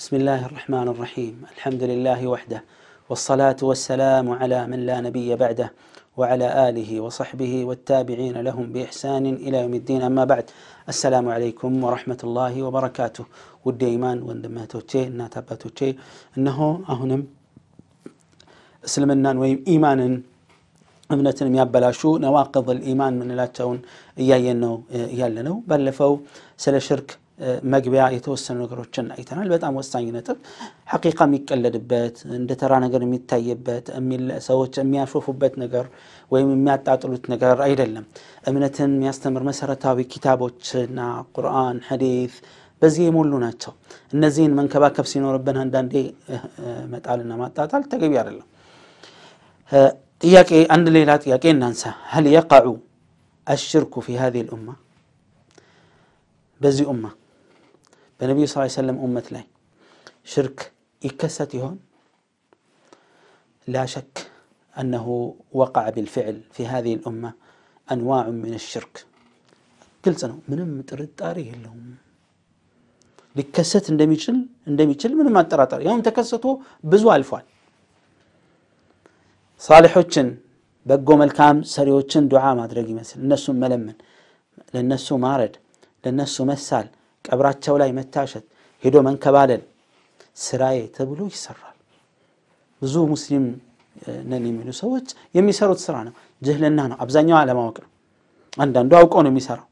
بسم الله الرحمن الرحيم الحمد لله وحده والصلاة والسلام على من لا نبي بعده وعلى آله وصحبه والتابعين لهم بإحسان إلى يوم الدين أما بعد السلام عليكم ورحمة الله وبركاته والديمان واندماتوتي الناتاباتوتي أنه أهنم سلمنا وإيمانا እምነትን የሚያበላሹ ነዋቅል ኢማን ምንላቸውን እያየን ነው እያለ ነው ባለፈው ስለ ሽርክ مجبيع يتوسن نجروتشن أيتنا البيت أم وسعي نتب حقيقة ميك إلا دبات إن ترى نجر ميت تايبات أمي سوتش أمي أشوف بيت نجر ويم ما تعطلت نجر أي دلم أمنة مي أستمر مسرة تاوي كتابوتش نا قرآن حديث بزي مولونا تشو النزين من كبا كبسين ربنا هندان دي ما تعلنا ما تعطل تجبيع دلم ياكي عند ليلات ياكي ننسى هل يقع الشرك في هذه الأمة بزي أمة النبي صلى الله عليه وسلم أمة ላይ شرك ይከሰት ይሆን لا شك أنه وقع بالفعل في هذه الأمة أنواع من الشرك كل سنة من مترطاري لهم لكست اندميتشل اندميتشل من ما ترطار يوم تكستو بزو الفوال صالحوچن بقو ملكام سريوچن دعاء ما درقي مثل الناس ملمن للناس مارد للناس مسال ቀብራቸው ላይ መታሸት፣ ሄዶ መንከባለል ስራዬ ተብሎ ይሰራል። ብዙ ሙስሊም ነን የሚሉ ሰዎች የሚሰሩት ስራ ነው፣ ጅህልና ነው። አብዛኛው አለማወቅ ነው። አንዳንዱ አውቀው ነው የሚሰራው።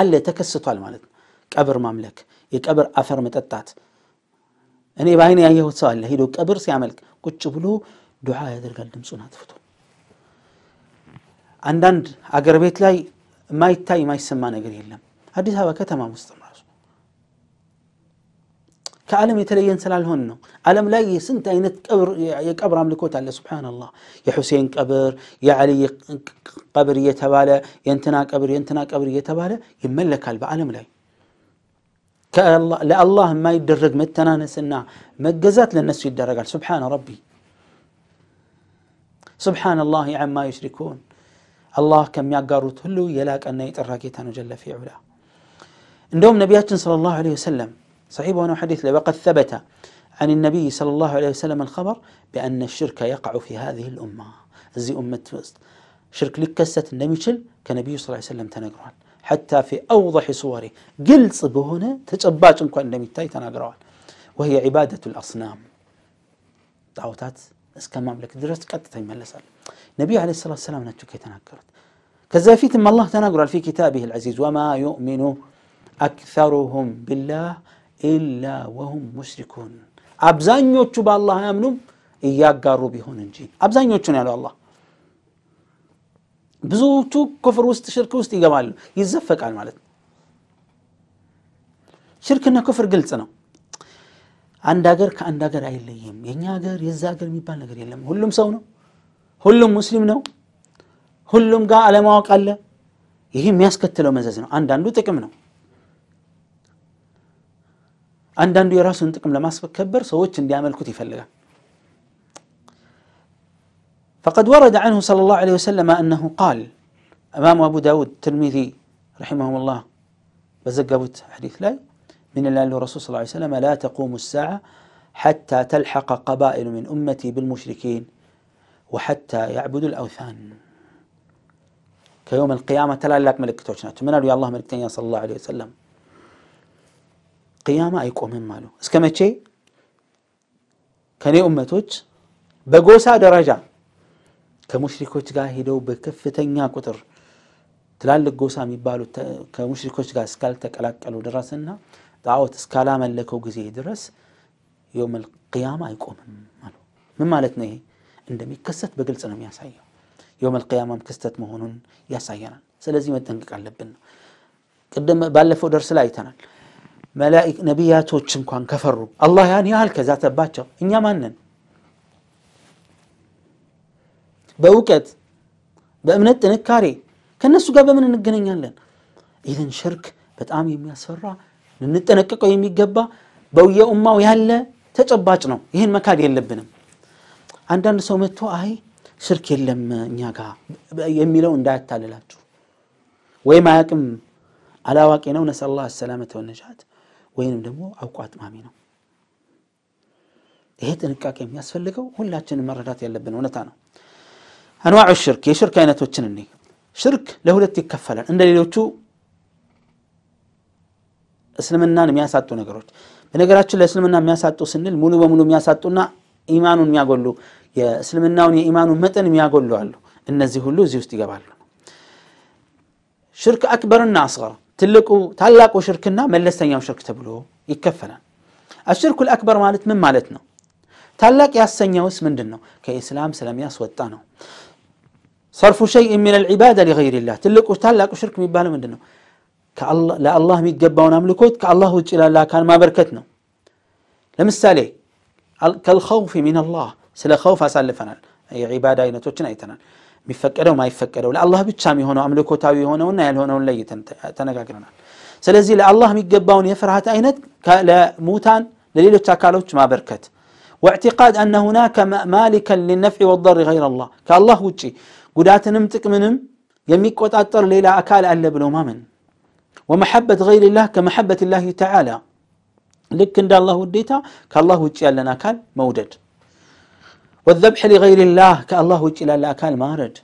አለ ተከስቷል ማለት ነው። ቀብር ማምለክ፣ የቀብር አፈር መጠጣት። እኔ በአይን ያየሁት ሰው አለ፣ ሄዶ ቀብር ሲያመልክ ቁጭ ብሎ ዱዓ ያደርጋል፣ ድምፁን አጥፍቶ። አንዳንድ አገር ቤት ላይ የማይታይ የማይሰማ ነገር የለም። አዲስ አበባ ከተማም ውስጥም ራሱ ከዓለም የተለየን ስላልሆን ነው። ዓለም ላይ የስንት አይነት የቀብር አምልኮት አለ። ሱብሓነላህ የሁሴን ቀብር፣ የዓሊ ቀብር እየተባለ የእንትና ቀብር የእንትና ቀብር እየተባለ ይመለካል በዓለም ላይ። ለአላህ የማይደረግ መተናነስና መገዛት ለነሱ ይደረጋል። ሱብሓነ ረቢ ሱብሓነላህ ዐማ ዩሽሪኩን አላህ ከሚያጋሩት ሁሉ የላቀና የጠራ ጌታ ነው ጀለ ፊዑላ። እንደውም نبيات صلى الله عليه وسلم صحيح وانا حديث لي وقد ثبت عن النبي صلى الله عليه وسلم الخبر بأن الشرك يقع في هذه الأمة زي أمة فست. شرك لك كست نميشل كنبي صلى الله عليه وسلم تنقران حتى في أوضح صوره قل صب تجباج انكو النبي نميتاي تنقران وهي عبادة الأصنام ጣዖታት مملكة ማምለክ ድረስ ቀጥታ ይመለሳል النبي عليه الصلاه والسلام ናቸው ከተናገሩት ከዚ በፊትም الله ተናግሯል في كتابه العزيز وما ዩእሚኑ አክሰሩሁም ቢላህ ኢላ ወሁም ሙሽሪኩን አብዛኞቹ በአላህ አያምኑም እያጋሩ ቢሆን እንጂ አብዛኞቹ ነው ያለው አላህ ብዙዎቹ ኩፍር ውስጥ ሽርክ ውስጥ ይገባሉ ይዘፈቃል ማለት ነው ሽርክና ኩፍር ግልጽ ነው አንድ ሀገር ከአንድ ሀገር አይለይም የእኛ ሀገር የዛ ሀገር የሚባል ነገር የለም ሁሉም ሰው ነው ሁሉም ሙስሊም ነው ሁሉም ጋር አለማወቅ አለ ይህ የሚያስከትለው መዘዝ ነው አንዳንዱ ጥቅም ነው አንዳንዱ የራሱን ጥቅም ለማስከበር ሰዎች እንዲያመልኩት ይፈልጋል فقد ورد عنه صلى الله عليه وسلم أنه قال أمام أبو داود الترمذي رحمه الله بزقبت حديث لا من الله الرسول صلى الله عليه وسلم لا تقوم الساعة حتى تلحق قبائل من أمتي بالمشركين وحتى يعبدوا الأوثان كيوم القيامة تلا لك ملكتوشنا من يا الله ملكتين صلى الله عليه وسلم ቅያማ አይቆምም አሉ። እስከ መቼ? ከእኔ እመቶች በጎሳ ደረጃ ከሙሽሪኮች ጋር ሄደው በከፍተኛ ቁጥር ትላልቅ ጎሳ የሚባሉት ከሙሽሪኮች ጋር እስካልተቀላቀሉ ድረስና ጣዖት እስካላመለከው ጊዜ ድረስ የውመል ቅያማ አይቆምም አሉ። ምን ማለት ነው? ይሄ እንደሚከሰት በግልጽ ነው የሚያሳየው። የውመል ቅያማም ክስተት መሆኑን ያሳየናል። ስለዚህ መጠንቀቅ አለብን ነው። ቅድም ባለፈው ደርስ ላይ አይተናል። መላኢክ ነቢያቶች እንኳን ከፈሩ አላህ ያን ያህል ከዛተባቸው እኛ ማንን በእውቀት በእምነት ጥንካሬ ከእነሱ ጋር በምን እንገናኛለን ኢዘን ሽርክ በጣም የሚያስፈራ ልንጠነቀቀው የሚገባ በየኡማው ያለ ተጨባጭ ነው ይህን መካድ የለብንም አንዳንድ ሰው መጥቶ አይ ሽርክ የለም እኛ ጋር የሚለው እንዳያታልላችሁ ወይም አያቅም አላዋቂ ነው ነስአላህ አሰላመተ ወነጃት ወይንም ደግሞ አውቆ አጥማሚ ነው። ይሄ ጥንቃቄ የሚያስፈልገው ሁላችንም መረዳት ያለብን እውነታ ነው። አንዋዑ ሽርክ የሽርክ አይነቶችን እኔ ሽርክ ለሁለት ይከፈላል። እንደ ሌሎቹ እስልምናን የሚያሳጡ ነገሮች በነገራችን ለእስልምና የሚያሳጡ ስንል ሙሉ በሙሉ የሚያሳጡና ኢማኑን የሚያጎሉ የእስልምናውን የኢማኑን መጠን የሚያጎሉ አሉ። እነዚህ ሁሉ እዚህ ውስጥ ይገባሉ። ሽርክ አክበርና አስገር تلقوا تلقوا شركنا ملست يوم شرك تبلو يكفنا الشرك الأكبر مالت من مالتنا تلق يا سنيا وس من دنو كإسلام سلام يا سوتانو صرف شيء من العبادة لغير الله تلقوا تلقوا شرك مبالو من دنو كالله لا الله ميتجبون أملكوت كالله إلى الله كان ما بركتنا لمثالي كالخوف من الله سلا خوف أسلفنا أي عبادة ينتوجنا يتنال ميفكر وما يفكره يفكر ولا الله بتشامي هنا أملك وتاوي هنا والنيل هنا ولا يتن تنا سلزي لله ميجبون يفرح أينت لا موتان دليل تاكالوش ما بركت واعتقاد أن هناك مالكا للنفع والضر غير الله كالله وجي قدات نمتك منهم يميك وتأطر ليلى أكال ألا بلو مامن ومحبة غير الله كمحبة الله تعالى لكن دا الله وديتا كالله وجي ألا أكال موجد والذبح لغير الله كالله وجل لا كان مارد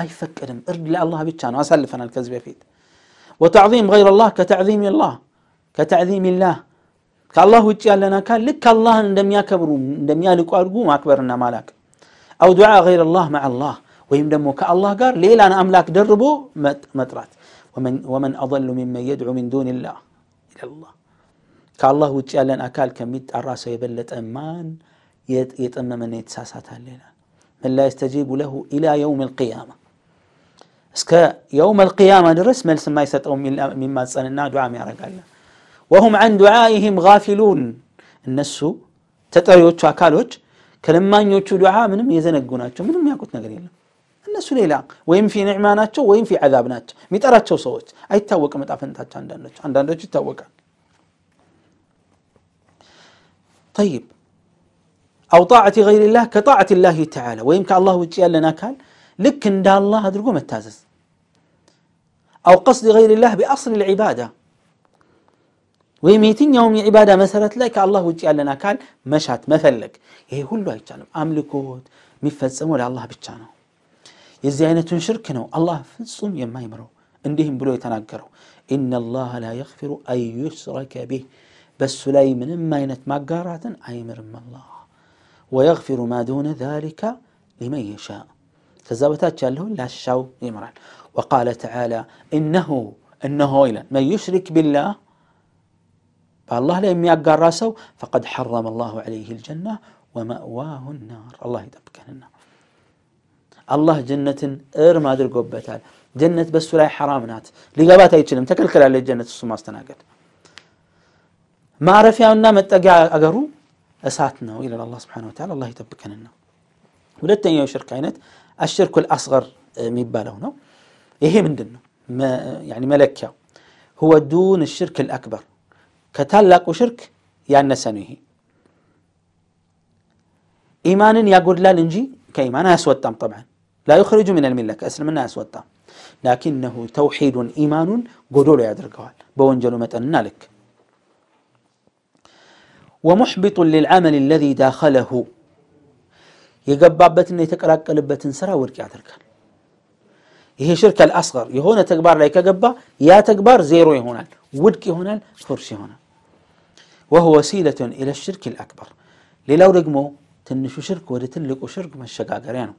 أي فكر ارد الله بيتش أنا أسلف أنا الكذب يفيد وتعظيم غير الله كتعظيم الله كتعظيم الله كالله وجل لنا كان لك الله ان ندم ان ندم يالك أرجو ما أكبرنا مالك أو دعاء غير الله مع الله ويمدمو كالله قال ليلا أنا أملاك دربو مترات ومن ومن أضل ممن يدعو من دون الله إلى الله كالله وجل لنا كان كميت راسه يبلت أمان يتممن يتساسات الليلة من لا يستجيب له إلى يوم القيامة اسكا يوم القيامة درس ملس ما يستطعوا مما تصنعنا دعا يا رجال وهم عن دعائهم غافلون النسو تتريوتش أكالوتش كلما يوتش دعاء منهم يزنقوناتش منهم يقوت نقليل النسو ليلة وين في نعماناتش وين في عذابناتش ميتاراتش صوت أي تاوك متعفنتاتش عندنا عندنا تاوك طيب أو طاعة غير الله كطاعة الله تعالى ويمكن الله وجي لنا كان لكن ان الله هدرقو التازز أو قصد غير الله بأصل العبادة ويميتين يوم عبادة مسرت لك الله وجي لنا كان مشات مفلك هي هو اللي يتعلم أملكوت مفزم ولا الله بيتشانو يزيانة شركنا الله فنصم يما يمرو عندهم بلو يتناقروا إن الله لا يغفر أن يشرك به بس سليم ما ينت ما قارعة أيمر من الله ويغفر ما دون ذلك لمن يشاء تزاوتات جاله لا الشاو يمران وقال تعالى إنه إنه إلى من يشرك بالله فالله لم يقر راسه فقد حرم الله عليه الجنة ومأواه النار الله يدبك النار الله جنة إرما درقوا بتال جنة بس ولا حرام نات لقبات أي تكل كلا الجنة الصوم استناقد ما عرف يا متقع أقروا أساتنا وإلى الله سبحانه وتعالى الله يتبك لنا ولتن يا شرك عينت الشرك الأصغر ميباله نو يهي من دنو ما يعني ملكيا هو دون الشرك الأكبر كتالاق وشرك يعني سنوهي إيمان يقول لا لنجي كإيمان أسوى الطم طبعا لا يخرج من الملك أسلم الناس لكنه توحيد إيمان قدول يا درقوال بونجلو متأن نالك ومحبط للعمل الذي داخله يقبع بتن يتقرق لبتن سرا ورك يعترك هي شركة الأصغر يهون تكبر لا يكجبا يا تكبر زيرو هنا ودك هنا فرشي هنا وهو وسيلة إلى الشرك الأكبر للاو رقمو تنشو شرك ودتلقو شرك ما الشقاقر يعني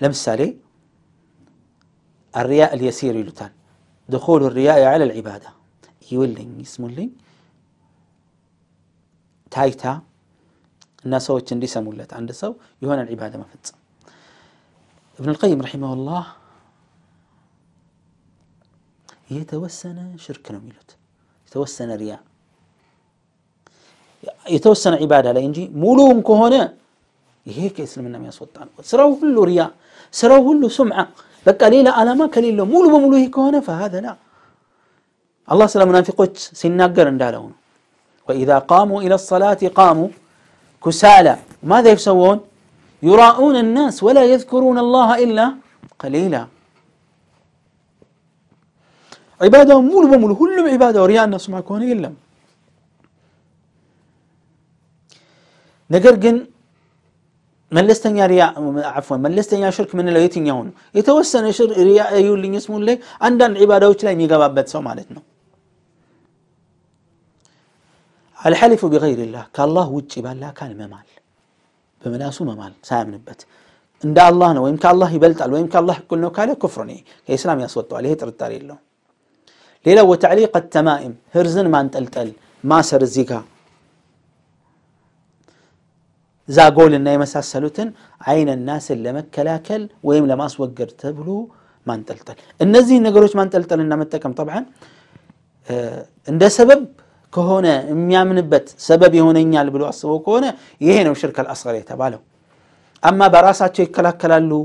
لمسالي الرياء اليسير يلتان دخول الرياء على العبادة يولين اسم اللين تايتا الناس هو تشندي سمولت عند سو يهون العبادة ما فتص ابن القيم رحمه الله يتوسنا شرك نميلت يتوسنا رياء يتوسنا عبادة لا ينجي مولون كهونة هيك يسلم النام يسلطان سراو كله رياء سراو كله سمعة لك ليلة على ما كليلة مولو بمولو هيك فهذا لا الله سلامنا في منافقوش سنقر اندالونه فإذا قاموا إلى الصلاة قاموا كسالى ماذا يسوون؟ يراءون الناس ولا يذكرون الله إلا قليلا عبادة مول بمول هلم عبادة ورياء الناس كون إلا نقرقن من لستن يا መለስተኛ ሽርክ من የትኛው ነው يتوسن شر رياء እዩልኝ ስሙን ላይ አንዳንድ ዒባዳዎች ላይ የሚገባበት ሰው ማለት ነው هل حلف بغير الله كالله وجب الله كان ممال بمناسو ممال سام نبت عند الله نو يمكن الله يبلط على يمكن الله كل نو كاله كفرني كإسلام يصوت عليه ترد ترتاري له ليلا وتعليق التمائم هرزن ما انتلتل ما سر الزيكا زاقول إن يمسا السلوتن عين الناس اللي كل ويم لما أسوقر تبلو ما انتلتل النزي نقولوش ما انتلتل إنما متكم طبعا آه، إن ده سبب كهونة ميا من بيت سبب يهونين يال بلو أصبو كهونة يهين وشرك الأصغر يتبالو أما براسات شو يكلا كلالو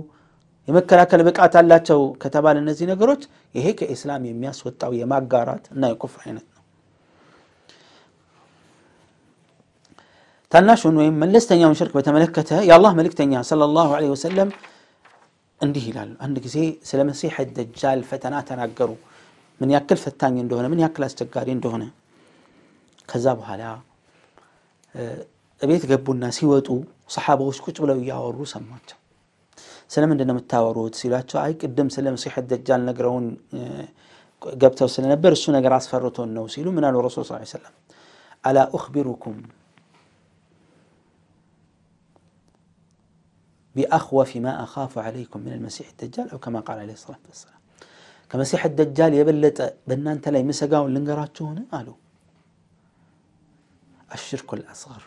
يمكلا كلا بك أتلا شو كتبال النزين قروت يهيك إسلام يميا سوطة ويما قارات نا يكف حينة تناشون وين من لستن يوم شرك بتملكته يا الله ملكتن يا صلى الله عليه وسلم عندي هلال عندك زي سلام سيح الدجال فتنات أنا من يأكل فتان يندهونه من يأكل استجار يندهونه ከዛ በኋላ ቤት ገቡና ሲወጡ ሰሓባዎች ቁጭ ብለው እያወሩ ሰማቸው። ስለምንድን ነው የምታወሩት ሲሏቸው፣ አይ ቅድም ስለ መሲሕ ደጃል ነግረውን ገብተው ስለነበር እሱ ነገር አስፈርቶን ነው ሲሉ ምን አሉ ረሱል ስ ሰለም አላ ኡክቢሩኩም بأخوف ما أخاف عليكم من المسيح الدجال أو كما قال عليه الصلاة والسلام كمسيح الدجال يبلت بنان تلاي مسقاون لنقراتشون قالوا الشرك الأصغر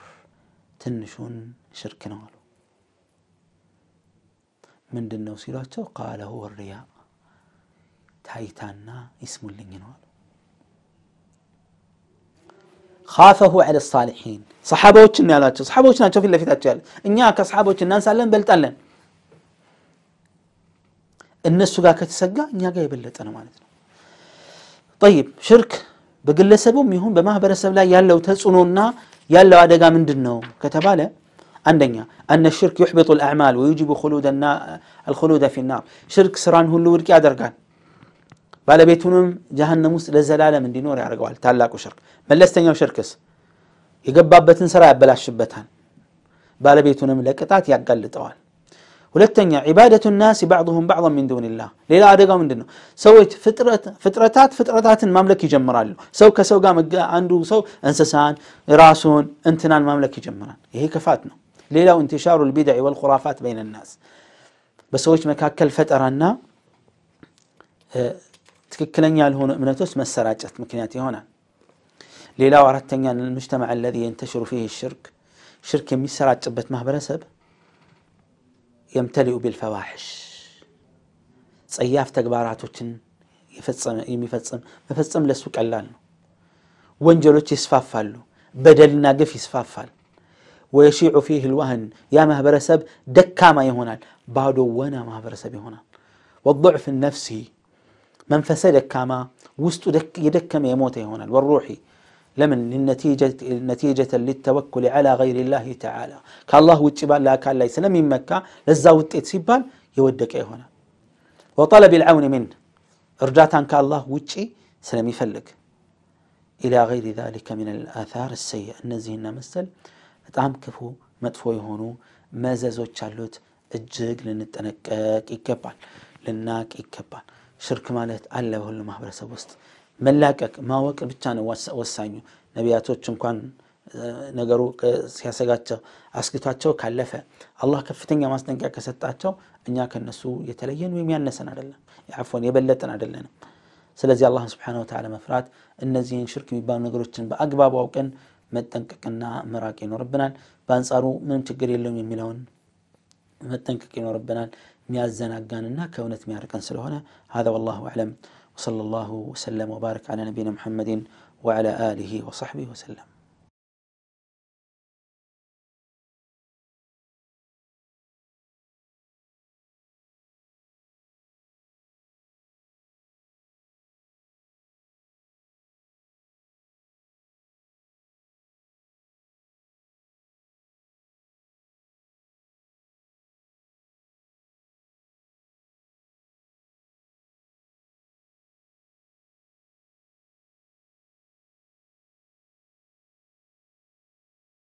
تنشون شرك نغلو من دن نوسيلاتو قال هو الرياء تايتانا اسم اللي خافه على الصالحين صحابوش نالاتو صحابوش نالاتو في اللي في تاتيال انياك صحابوش نالاتو سألن بلتألن الناس سقاكت سقا انياك يبلت انا مالتنا طيب شرك በግለሰቡም ይሁን በማህበረሰብ ላይ ያለው ተጽዕኖና ያለው አደጋ ምንድን ነው ከተባለ አንደኛ አነ ሽርክ ዩሕቢጡ ልአዕማል ወዩጅቡ አልኹሉደ ፊ ናር ሽርክ ስራን ሁሉ ውድቅ ያደርጋል ባለቤቱንም ጀሃነም ውስጥ ለዘላለም እንዲኖር ያደርገዋል ታላቁ ሽርክ መለስተኛው ሽርክስ የገባበትን ስራ ያበላሽበታል ባለቤቱንም ለቅጣት ያጋልጠዋል ሁለተኛ ዒባደቱ ናስ ባዕضሁም ባዕضን ምን ዱንላህ ሌላ አደጋው ምንድን ነው ሰዎች ፍጥረታት ፍጥረታትን ማምለክ ይጀምራሉ ሰው ከሰው ጋር አንዱ ሰው እንስሳን ራሱን እንትናን ማምለክ ይጀምራል ይሄ ክፋት ነው ሌላው እንትሻሩ ልቢድዕ ወልኹራፋት በይን ናስ በሰዎች መካከል ፈጠራና ትክክለኛ ያልሆኑ እምነቶች መሰራጨት ምክንያት ይሆናል ሌላው አራተኛ ልሙጅተማዕ አለዚ የንተሽሩ ፊህ ሽርክ ሽርክ የሚሰራጭበት ማህበረሰብ يمتلئ بالفواحش صياف تكباراتوتن يفصم يمفصم مفصم لسوق علان ونجلوت يسفافالو بدل ناقف يسفافال ويشيع فيه الوهن يا مهبرسب دكا ما يهونا بعدو وانا مهبرسب هنا والضعف النفسي من فسدك كاما وسط يدك كما يموت يهونا والروحي لمن للنتيجة نتيجة للتوكل على غير الله تعالى كالله وتشبال لا كان ليس لم مكة لزاوت تسيبال يودك أي هنا وطلب العون منه رجعت عن كالله وتشي سلم يفلك إلى غير ذلك من الآثار السيئة النزهين مثل طعم كفو مدفوع هونو ما زازو تشالوت الجيغ لنتنكاك يكبال لناك يكبال شرك مالت ألا وهل ما برسا መላቀቅ ማወቅ ብቻ ነው ወሳኙ። ነቢያቶች እንኳን ነገሩ ሲያሰጋቸው አስግቷቸው ካለፈ አላህ ከፍተኛ ማስጠንቀቂያ ከሰጣቸው እኛ ከነሱ የተለየን ወይም ያነሰን አይደለም፣ አፎን የበለጠን አይደለንም። ስለዚህ አላህን ስብሓነሁ ወተዓላ መፍራት እነዚህን ሽርክ የሚባሉ ነገሮችን በአግባቡ አውቀን መጠንቀቅና ምራቅ ይኖርብናል። በአንጻሩ ምንም ችግር የለውም የሚለውን መጠንቀቅ ይኖርብናል። የሚያዘናጋንና ከእውነት የሚያርቀን ስለሆነ ሀዛ ወላሁ አዕለም። وصلى الله وسلم وبارك على نبينا محمد وعلى آله وصحبه وسلم